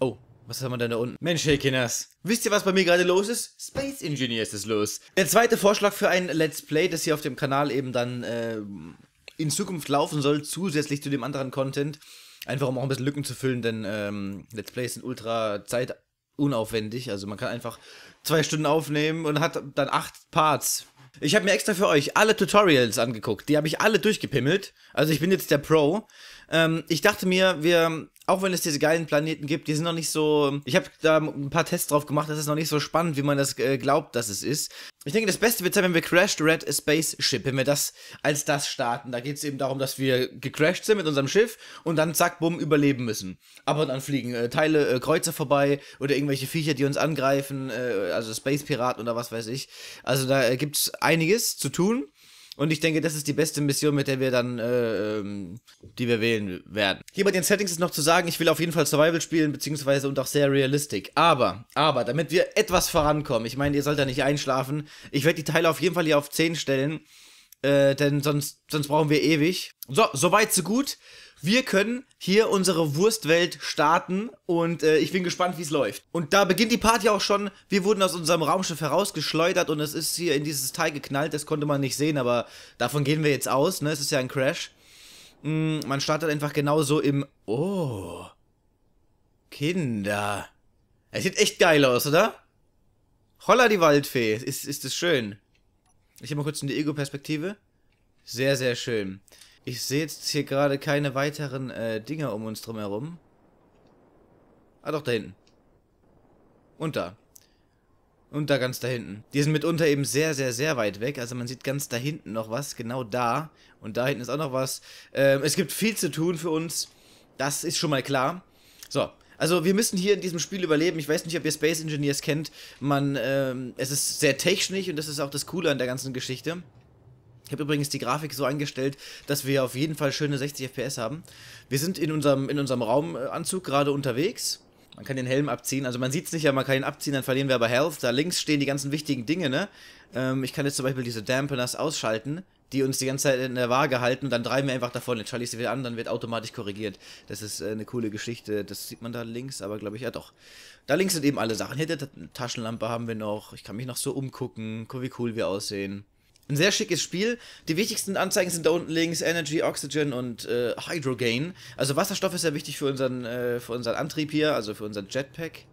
Oh, was haben wir denn da unten? Mensch, hey Kinders. Wisst ihr, was bei mir gerade los ist? Space Engineers ist los. Der zweite Vorschlag für ein Let's Play, das hier auf dem Kanal eben dann äh, in Zukunft laufen soll, zusätzlich zu dem anderen Content. Einfach um auch ein bisschen Lücken zu füllen, denn ähm, Let's Plays sind ultra zeitunaufwendig. Also man kann einfach zwei Stunden aufnehmen und hat dann acht Parts. Ich habe mir extra für euch alle Tutorials angeguckt. Die habe ich alle durchgepimmelt. Also ich bin jetzt der Pro. Ähm, ich dachte mir, wir, auch wenn es diese geilen Planeten gibt, die sind noch nicht so. Ich habe da ein paar Tests drauf gemacht, das ist noch nicht so spannend, wie man das äh, glaubt, dass es ist. Ich denke, das Beste wird sein, wenn wir Crashed Red Spaceship, wenn wir das als das starten. Da geht es eben darum, dass wir gecrashed sind mit unserem Schiff und dann zack, bumm, überleben müssen. Aber dann fliegen äh, Teile, äh, Kreuzer vorbei oder irgendwelche Viecher, die uns angreifen, äh, also Space Piraten oder was weiß ich. Also da äh, gibt es einiges zu tun. Und ich denke, das ist die beste Mission, mit der wir dann, äh, ähm, die wir wählen werden. Hier bei den Settings ist noch zu sagen, ich will auf jeden Fall Survival spielen, beziehungsweise und auch sehr realistisch. Aber, aber, damit wir etwas vorankommen, ich meine, ihr sollt da nicht einschlafen, ich werde die Teile auf jeden Fall hier auf 10 stellen, äh, denn sonst, sonst brauchen wir ewig. So, so weit, so gut wir können hier unsere Wurstwelt starten und äh, ich bin gespannt, wie es läuft. Und da beginnt die Party auch schon. Wir wurden aus unserem Raumschiff herausgeschleudert und es ist hier in dieses Teil geknallt. Das konnte man nicht sehen, aber davon gehen wir jetzt aus. Ne? Es ist ja ein Crash. Mm, man startet einfach genauso im... Oh. Kinder. Es sieht echt geil aus, oder? Holla die Waldfee. Ist, ist das schön. Ich habe mal kurz in die Ego-Perspektive. Sehr, sehr schön. Ich sehe jetzt hier gerade keine weiteren äh, Dinger um uns drum herum. Ah, doch, da hinten. Und da. Und da ganz da hinten. Die sind mitunter eben sehr, sehr, sehr weit weg. Also man sieht ganz da hinten noch was, genau da. Und da hinten ist auch noch was. Ähm, es gibt viel zu tun für uns. Das ist schon mal klar. So, also wir müssen hier in diesem Spiel überleben. Ich weiß nicht, ob ihr Space Engineers kennt. Man, ähm, es ist sehr technisch und das ist auch das Coole an der ganzen Geschichte. Ich habe übrigens die Grafik so eingestellt, dass wir auf jeden Fall schöne 60 FPS haben. Wir sind in unserem, in unserem Raumanzug gerade unterwegs. Man kann den Helm abziehen, also man sieht es nicht, aber man kann ihn abziehen, dann verlieren wir aber Health. Da links stehen die ganzen wichtigen Dinge, ne? Ähm, ich kann jetzt zum Beispiel diese Dampeners ausschalten, die uns die ganze Zeit in der Waage halten und dann drehen wir einfach davon. Jetzt schalte ich sie wieder an, dann wird automatisch korrigiert. Das ist äh, eine coole Geschichte, das sieht man da links, aber glaube ich, ja doch. Da links sind eben alle Sachen. Hier, die Taschenlampe haben wir noch, ich kann mich noch so umgucken, guck wie cool wir aussehen ein sehr schickes Spiel. Die wichtigsten Anzeigen sind da unten links: Energy, Oxygen und äh, Hydrogain. Also Wasserstoff ist ja wichtig für unseren, äh, für unseren Antrieb hier, also für unseren Jetpack.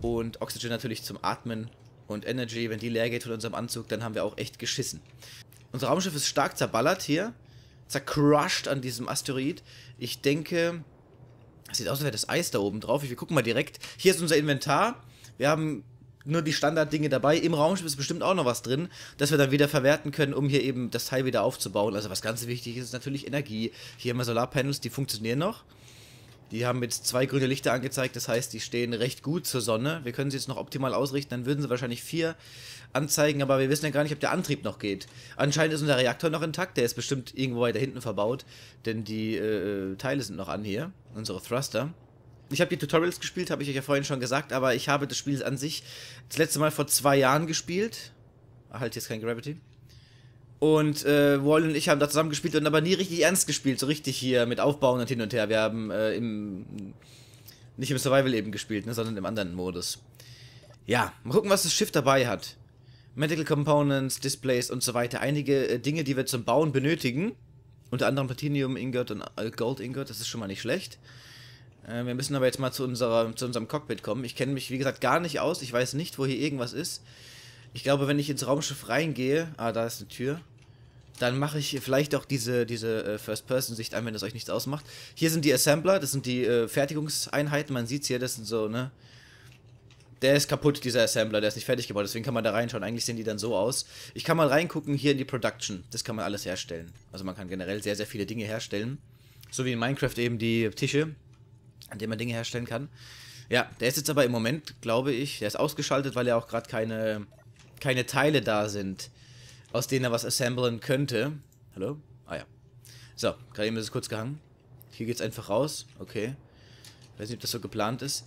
Und Oxygen natürlich zum Atmen. Und Energy, wenn die leer geht von unserem Anzug, dann haben wir auch echt geschissen. Unser Raumschiff ist stark zerballert hier. Zercrushed an diesem Asteroid. Ich denke, es sieht aus, als wäre das Eis da oben drauf. Wir gucken mal direkt. Hier ist unser Inventar. Wir haben nur die Standarddinge dabei. Im Raumschiff ist bestimmt auch noch was drin, das wir dann wieder verwerten können, um hier eben das Teil wieder aufzubauen. Also was ganz wichtig ist, ist natürlich Energie. Hier haben wir Solarpanels, die funktionieren noch. Die haben jetzt zwei grüne Lichter angezeigt, das heißt, die stehen recht gut zur Sonne. Wir können sie jetzt noch optimal ausrichten, dann würden sie wahrscheinlich vier anzeigen, aber wir wissen ja gar nicht, ob der Antrieb noch geht. Anscheinend ist unser Reaktor noch intakt, der ist bestimmt irgendwo weiter hinten verbaut, denn die äh, äh Teile sind noch an hier, unsere Thruster. Ich habe die Tutorials gespielt, habe ich euch ja vorhin schon gesagt, aber ich habe das Spiel an sich das letzte Mal vor zwei Jahren gespielt. Halt jetzt kein Gravity. Und äh, Wall und ich haben da zusammen gespielt und aber nie richtig ernst gespielt, so richtig hier mit Aufbauen und hin und her. Wir haben äh, im nicht im Survival eben gespielt, ne, sondern im anderen Modus. Ja, mal gucken, was das Schiff dabei hat. Medical Components, Displays und so weiter. Einige äh, Dinge, die wir zum Bauen benötigen. Unter anderem Platinum Ingot und äh, Gold Ingot, das ist schon mal nicht schlecht. Äh, wir müssen aber jetzt mal zu, unserer, zu unserem Cockpit kommen. Ich kenne mich, wie gesagt, gar nicht aus. Ich weiß nicht, wo hier irgendwas ist. Ich glaube, wenn ich ins Raumschiff reingehe, ah, da ist eine Tür, dann mache ich vielleicht auch diese, diese äh, First-Person-Sicht an, wenn das euch nichts ausmacht. Hier sind die Assembler, das sind die äh, Fertigungseinheiten. Man sieht es hier, das sind so, ne? Der ist kaputt, dieser Assembler, der ist nicht fertig gebaut, deswegen kann man da reinschauen. Eigentlich sehen die dann so aus. Ich kann mal reingucken hier in die Production. Das kann man alles herstellen. Also man kann generell sehr, sehr viele Dinge herstellen. So wie in Minecraft eben die Tische, an dem man Dinge herstellen kann. Ja, der ist jetzt aber im Moment, glaube ich, der ist ausgeschaltet, weil ja auch gerade keine, keine Teile da sind, aus denen er was assemblen könnte. Hallo? Ah ja. So, gerade eben ist es kurz gehangen. Hier geht's einfach raus. Okay. Ich weiß nicht, ob das so geplant ist.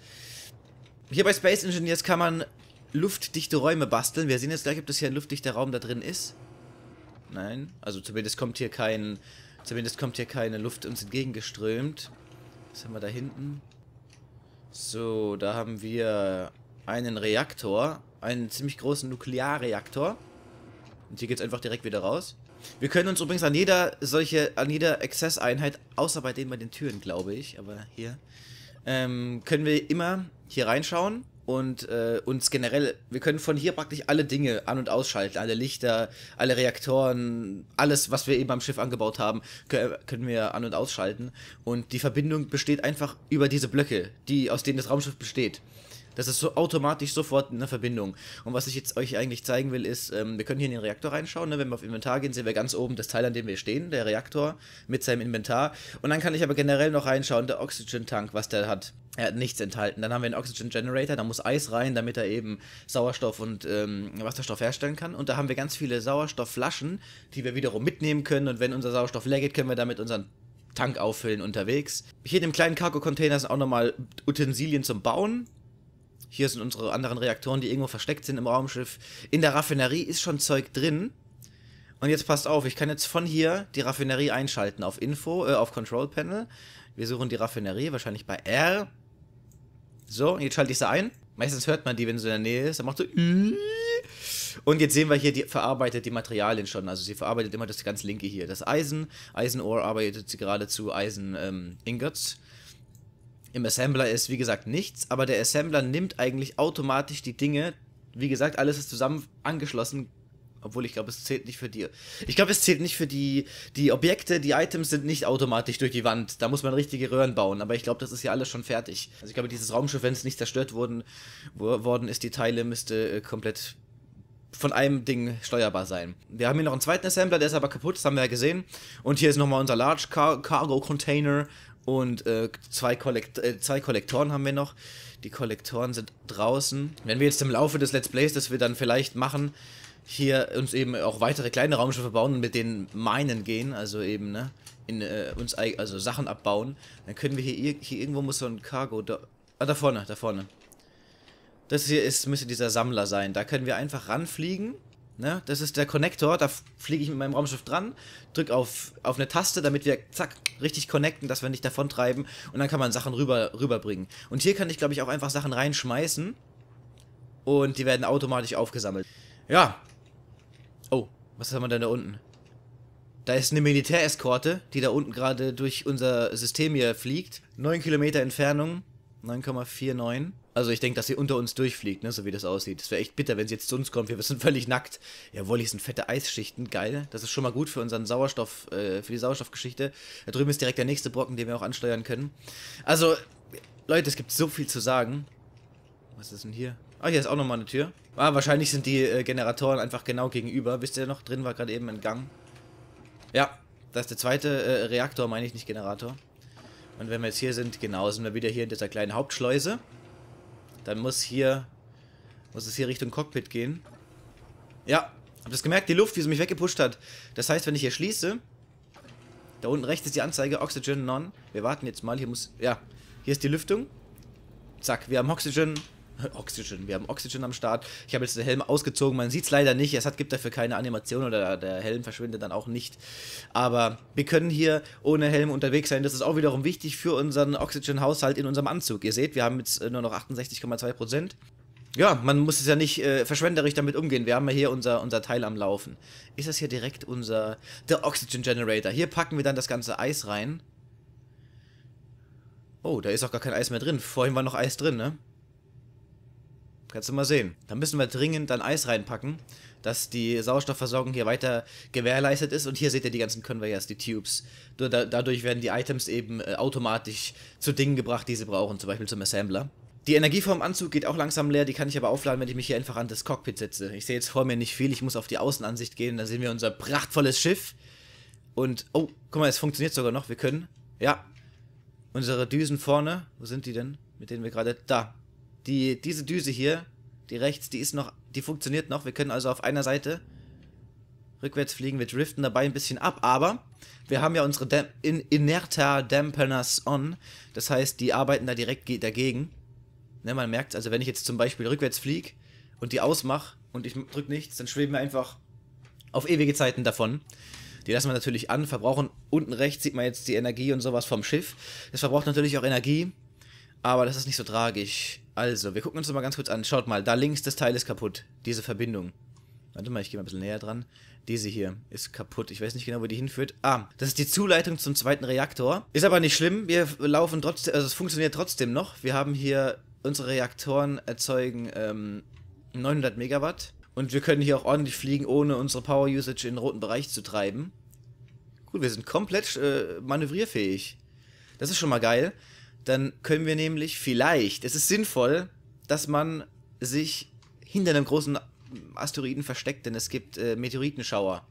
Hier bei Space Engineers kann man luftdichte Räume basteln. Wir sehen jetzt gleich, ob das hier ein luftdichter Raum da drin ist. Nein. Also zumindest kommt hier kein... Zumindest kommt hier keine Luft uns entgegengeströmt. Was haben wir da hinten? So, da haben wir einen Reaktor. Einen ziemlich großen Nuklearreaktor. Und hier geht es einfach direkt wieder raus. Wir können uns übrigens an jeder solche, an jeder Access-Einheit, außer bei denen bei den Türen, glaube ich, aber hier, ähm, können wir immer hier reinschauen und äh, uns generell, wir können von hier praktisch alle Dinge an- und ausschalten, alle Lichter, alle Reaktoren, alles, was wir eben am Schiff angebaut haben, können wir an- und ausschalten. Und die Verbindung besteht einfach über diese Blöcke, die aus denen das Raumschiff besteht das ist so automatisch sofort eine Verbindung. Und was ich jetzt euch eigentlich zeigen will, ist, ähm, wir können hier in den Reaktor reinschauen. Ne? Wenn wir auf Inventar gehen, sehen wir ganz oben das Teil, an dem wir stehen, der Reaktor mit seinem Inventar. Und dann kann ich aber generell noch reinschauen, der Oxygen Tank, was der hat. Er hat nichts enthalten. Dann haben wir einen Oxygen Generator, da muss Eis rein, damit er eben Sauerstoff und ähm, Wasserstoff herstellen kann. Und da haben wir ganz viele Sauerstoffflaschen, die wir wiederum mitnehmen können. Und wenn unser Sauerstoff leer geht, können wir damit unseren Tank auffüllen unterwegs. Hier in dem kleinen Cargo-Container sind auch nochmal Utensilien zum Bauen. Hier sind unsere anderen Reaktoren, die irgendwo versteckt sind im Raumschiff. In der Raffinerie ist schon Zeug drin. Und jetzt passt auf, ich kann jetzt von hier die Raffinerie einschalten auf Info, äh, auf Control Panel. Wir suchen die Raffinerie, wahrscheinlich bei R. So, jetzt schalte ich sie ein. Meistens hört man die, wenn sie in der Nähe ist. Dann macht so. Und jetzt sehen wir hier, die verarbeitet die Materialien schon. Also sie verarbeitet immer das ganz linke hier. Das Eisen, Eisenohr arbeitet sie gerade zu Eisen-Ingots. Ähm, im Assembler ist, wie gesagt, nichts, aber der Assembler nimmt eigentlich automatisch die Dinge, wie gesagt, alles ist zusammen angeschlossen, obwohl ich glaube, es zählt nicht für die. Ich glaube, es zählt nicht für die. Die Objekte, die Items sind nicht automatisch durch die Wand. Da muss man richtige Röhren bauen. Aber ich glaube, das ist ja alles schon fertig. Also ich glaube, dieses Raumschiff, wenn es nicht zerstört worden, wo, worden ist, die Teile müsste äh, komplett von einem Ding steuerbar sein. Wir haben hier noch einen zweiten Assembler, der ist aber kaputt, das haben wir ja gesehen. Und hier ist nochmal unser Large Car Cargo Container, und äh, zwei, Kollekt äh, zwei Kollektoren haben wir noch. Die Kollektoren sind draußen. Wenn wir jetzt im Laufe des Let's Plays, das wir dann vielleicht machen, hier uns eben auch weitere kleine Raumschiffe bauen und mit denen meinen gehen, also eben, ne, in äh, uns also Sachen abbauen, dann können wir hier, hier irgendwo muss so ein Cargo da, ah, da vorne, da vorne. Das hier ist müsste dieser Sammler sein. Da können wir einfach ranfliegen Ne? Das ist der Connector, da fliege ich mit meinem Raumschiff dran, drücke auf, auf eine Taste, damit wir zack, richtig connecten, dass wir nicht davontreiben und dann kann man Sachen rüber, rüberbringen. Und hier kann ich, glaube ich, auch einfach Sachen reinschmeißen und die werden automatisch aufgesammelt. Ja. Oh, was haben wir denn da unten? Da ist eine Militäreskorte, die da unten gerade durch unser System hier fliegt. 9 Kilometer Entfernung. 9,49. Also ich denke, dass sie unter uns durchfliegt, ne? so wie das aussieht. Das wäre echt bitter, wenn sie jetzt zu uns kommt. Wir sind völlig nackt. Jawohl, hier sind fette Eisschichten. Geil. Das ist schon mal gut für unseren Sauerstoff, äh, für die Sauerstoffgeschichte. Da drüben ist direkt der nächste Brocken, den wir auch ansteuern können. Also, Leute, es gibt so viel zu sagen. Was ist denn hier? Ah, hier ist auch nochmal eine Tür. Ah, wahrscheinlich sind die äh, Generatoren einfach genau gegenüber. Wisst ihr noch? Drin war gerade eben ein Gang. Ja, das ist der zweite äh, Reaktor, meine ich, nicht Generator. Und wenn wir jetzt hier sind, genau, sind wir wieder hier in dieser kleinen Hauptschleuse. Dann muss hier, muss es hier Richtung Cockpit gehen. Ja, habt ihr gemerkt? Die Luft, wie sie mich weggepusht hat. Das heißt, wenn ich hier schließe, da unten rechts ist die Anzeige Oxygen Non. Wir warten jetzt mal, hier muss, ja, hier ist die Lüftung. Zack, wir haben Oxygen Oxygen. Wir haben Oxygen am Start. Ich habe jetzt den Helm ausgezogen. Man sieht es leider nicht. Es hat, gibt dafür keine Animation oder der Helm verschwindet dann auch nicht. Aber wir können hier ohne Helm unterwegs sein. Das ist auch wiederum wichtig für unseren Oxygen-Haushalt in unserem Anzug. Ihr seht, wir haben jetzt äh, nur noch 68,2 Prozent. Ja, man muss es ja nicht äh, verschwenderisch damit umgehen. Wir haben ja hier unser, unser Teil am Laufen. Ist das hier direkt unser... Der Oxygen Generator. Hier packen wir dann das ganze Eis rein. Oh, da ist auch gar kein Eis mehr drin. Vorhin war noch Eis drin, ne? Kannst du mal sehen. Da müssen wir dringend dann Eis reinpacken, dass die Sauerstoffversorgung hier weiter gewährleistet ist. Und hier seht ihr die ganzen Conveyors, die Tubes. Da, dadurch werden die Items eben äh, automatisch zu Dingen gebracht, die sie brauchen, zum Beispiel zum Assembler. Die Energie vom Anzug geht auch langsam leer, die kann ich aber aufladen, wenn ich mich hier einfach an das Cockpit setze. Ich sehe jetzt vor mir nicht viel, ich muss auf die Außenansicht gehen, da sehen wir unser prachtvolles Schiff. Und, oh, guck mal, es funktioniert sogar noch, wir können, ja, unsere Düsen vorne, wo sind die denn, mit denen wir gerade, da, die, diese Düse hier, die rechts, die ist noch, die funktioniert noch. Wir können also auf einer Seite rückwärts fliegen. Wir driften dabei ein bisschen ab, aber wir haben ja unsere Dam in Inerta Dampeners on. Das heißt, die arbeiten da direkt dagegen. Ne, man merkt, also wenn ich jetzt zum Beispiel rückwärts fliege und die ausmache und ich drücke nichts, dann schweben wir einfach auf ewige Zeiten davon. Die lassen wir natürlich an, verbrauchen unten rechts sieht man jetzt die Energie und sowas vom Schiff. Das verbraucht natürlich auch Energie. Aber das ist nicht so tragisch. Also, wir gucken uns das mal ganz kurz an. Schaut mal, da links das Teil ist kaputt. Diese Verbindung. Warte mal, ich gehe mal ein bisschen näher dran. Diese hier ist kaputt. Ich weiß nicht genau, wo die hinführt. Ah, das ist die Zuleitung zum zweiten Reaktor. Ist aber nicht schlimm. Wir laufen trotzdem, also es funktioniert trotzdem noch. Wir haben hier, unsere Reaktoren erzeugen ähm, 900 Megawatt. Und wir können hier auch ordentlich fliegen, ohne unsere Power Usage in den roten Bereich zu treiben. Gut, wir sind komplett äh, manövrierfähig. Das ist schon mal geil. Dann können wir nämlich vielleicht, es ist sinnvoll, dass man sich hinter einem großen Asteroiden versteckt, denn es gibt äh, Meteoritenschauer.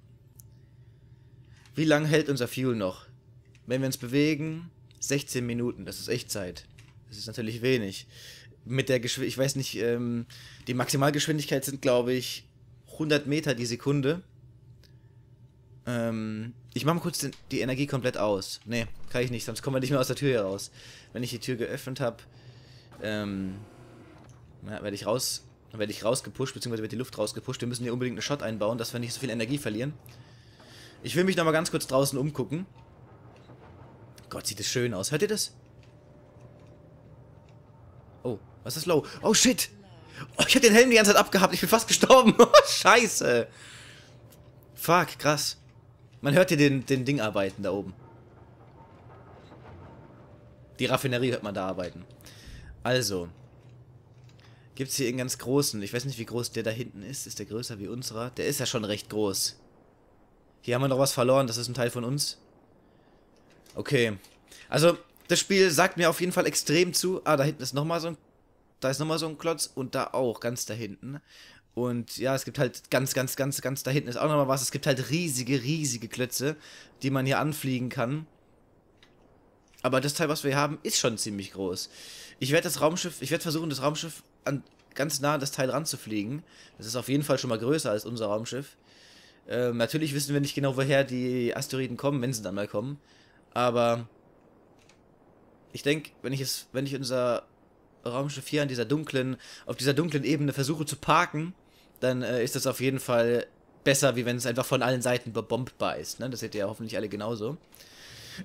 Wie lange hält unser Fuel noch? Wenn wir uns bewegen, 16 Minuten, das ist Echtzeit. Das ist natürlich wenig. Mit der Geschwindigkeit, ich weiß nicht, ähm, die Maximalgeschwindigkeit sind, glaube ich, 100 Meter die Sekunde. Ähm, ich mache mal kurz den, die Energie komplett aus. Nee, kann ich nicht, sonst kommen wir nicht mehr aus der Tür hier raus. Wenn ich die Tür geöffnet habe, ähm, ja, werde ich raus, werde ich rausgepusht, beziehungsweise wird die Luft rausgepusht. Wir müssen hier unbedingt einen Shot einbauen, dass wir nicht so viel Energie verlieren. Ich will mich nochmal ganz kurz draußen umgucken. Gott, sieht das schön aus. Hört ihr das? Oh, was ist low? Oh, shit! Oh, ich hab den Helm die ganze Zeit abgehabt. Ich bin fast gestorben. Oh, Scheiße. Fuck, krass. Man hört hier den, den Ding arbeiten da oben. Die Raffinerie hört man da arbeiten. Also. Gibt es hier einen ganz großen. Ich weiß nicht, wie groß der da hinten ist. Ist der größer wie unserer? Der ist ja schon recht groß. Hier haben wir noch was verloren. Das ist ein Teil von uns. Okay. Also, das Spiel sagt mir auf jeden Fall extrem zu. Ah, da hinten ist nochmal so ein... Da ist nochmal so ein Klotz und da auch, ganz da hinten. Und ja, es gibt halt ganz, ganz, ganz, ganz da hinten ist auch nochmal was. Es gibt halt riesige, riesige Klötze, die man hier anfliegen kann. Aber das Teil, was wir hier haben, ist schon ziemlich groß. Ich werde das Raumschiff, ich werde versuchen, das Raumschiff an, ganz nah an das Teil ranzufliegen. Das ist auf jeden Fall schon mal größer als unser Raumschiff. Ähm, natürlich wissen wir nicht genau, woher die Asteroiden kommen, wenn sie dann mal kommen. Aber ich denke, wenn ich es, wenn ich unser Raumschiff hier an dieser dunklen, auf dieser dunklen Ebene versuche zu parken, dann äh, ist das auf jeden Fall besser, wie wenn es einfach von allen Seiten bebombbar ist. Ne? Das seht ihr ja hoffentlich alle genauso.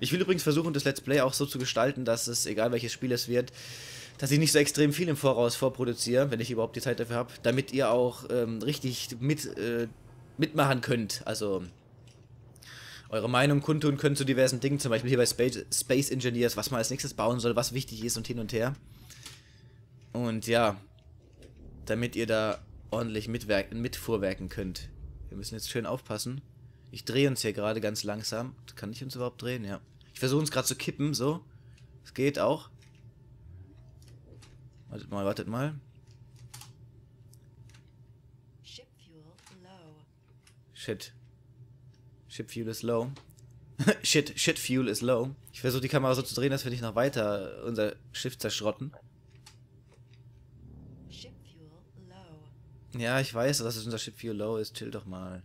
Ich will übrigens versuchen, das Let's Play auch so zu gestalten, dass es, egal welches Spiel es wird, dass ich nicht so extrem viel im Voraus vorproduziere, wenn ich überhaupt die Zeit dafür habe, damit ihr auch ähm, richtig mit, äh, mitmachen könnt. Also eure Meinung kundtun könnt zu diversen Dingen, zum Beispiel hier bei Space, Space Engineers, was man als nächstes bauen soll, was wichtig ist und hin und her. Und ja, damit ihr da ordentlich mitvorwerken könnt. Wir müssen jetzt schön aufpassen. Ich drehe uns hier gerade ganz langsam. Kann ich uns überhaupt drehen? Ja. Ich versuche uns gerade zu kippen, so. Es geht auch. Wartet mal, wartet mal. Shit. Ship Fuel is low. shit, Shit Fuel is low. Ich versuche die Kamera so zu drehen, dass wir nicht noch weiter unser Schiff zerschrotten. Ja, ich weiß, dass es unser Ship Fuel Low ist. Chill doch mal.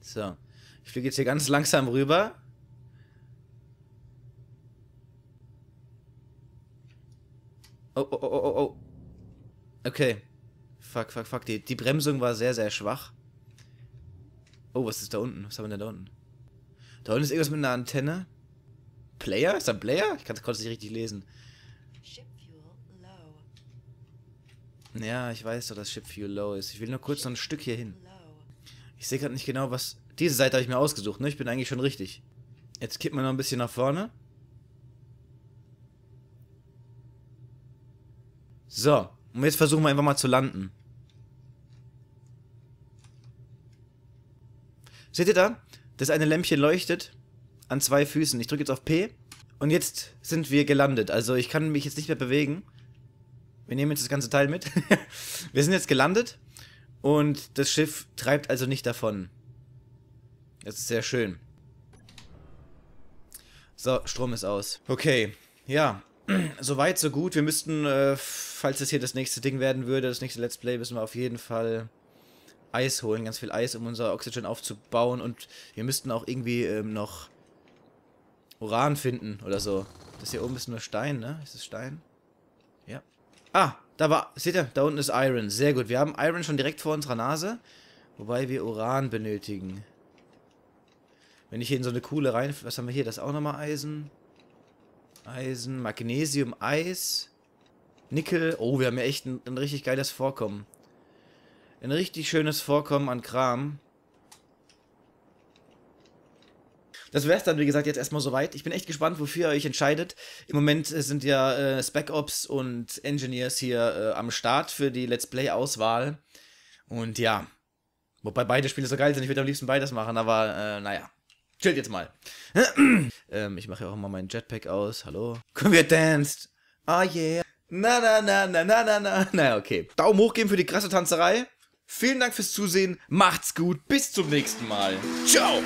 So. Ich fliege jetzt hier ganz langsam rüber. Oh, oh, oh, oh, oh. Okay. Fuck, fuck, fuck. Die, die Bremsung war sehr, sehr schwach. Oh, was ist da unten? Was haben wir denn da unten? Da unten ist irgendwas mit einer Antenne. Player? Ist da ein Player? Ich kann es nicht richtig lesen. Ja, ich weiß doch, dass Ship Fuel Low ist. Ich will nur kurz noch ein Stück hier hin. Ich sehe gerade nicht genau, was... Diese Seite habe ich mir ausgesucht, ne? Ich bin eigentlich schon richtig. Jetzt kippt man noch ein bisschen nach vorne. So, und jetzt versuchen wir einfach mal zu landen. Seht ihr da? Das eine Lämpchen leuchtet an zwei Füßen. Ich drücke jetzt auf P und jetzt sind wir gelandet. Also ich kann mich jetzt nicht mehr bewegen wir nehmen jetzt das ganze Teil mit. wir sind jetzt gelandet und das Schiff treibt also nicht davon. Das ist sehr schön. So, Strom ist aus. Okay, ja. Soweit, so gut. Wir müssten, äh, falls das hier das nächste Ding werden würde, das nächste Let's Play, müssen wir auf jeden Fall Eis holen. Ganz viel Eis, um unser Oxygen aufzubauen. Und wir müssten auch irgendwie ähm, noch Uran finden oder so. Das hier oben ist nur Stein, ne? Ist es Stein? Ja. Ah, da war, seht ihr, da unten ist Iron. Sehr gut, wir haben Iron schon direkt vor unserer Nase. Wobei wir Uran benötigen. Wenn ich hier in so eine Kuhle rein... Was haben wir hier? Das ist auch nochmal Eisen. Eisen, Magnesium, Eis, Nickel. Oh, wir haben ja echt ein, ein richtig geiles Vorkommen. Ein richtig schönes Vorkommen an Kram. das wäre es dann, wie gesagt, jetzt erstmal soweit. Ich bin echt gespannt, wofür ihr euch entscheidet. Im Moment äh, sind ja äh, Spec Ops und Engineers hier äh, am Start für die Let's Play-Auswahl. Und ja, wobei beide Spiele so geil sind, ich würde am liebsten beides machen, aber äh, naja. Chillt jetzt mal. ähm, ich mache ja auch mal meinen Jetpack aus. Hallo. Können wir danced? Ah oh, yeah. Na, na, na, na, na, na, na. Na, okay. Daumen hoch geben für die krasse Tanzerei. Vielen Dank fürs Zusehen. Macht's gut. Bis zum nächsten Mal. Ciao.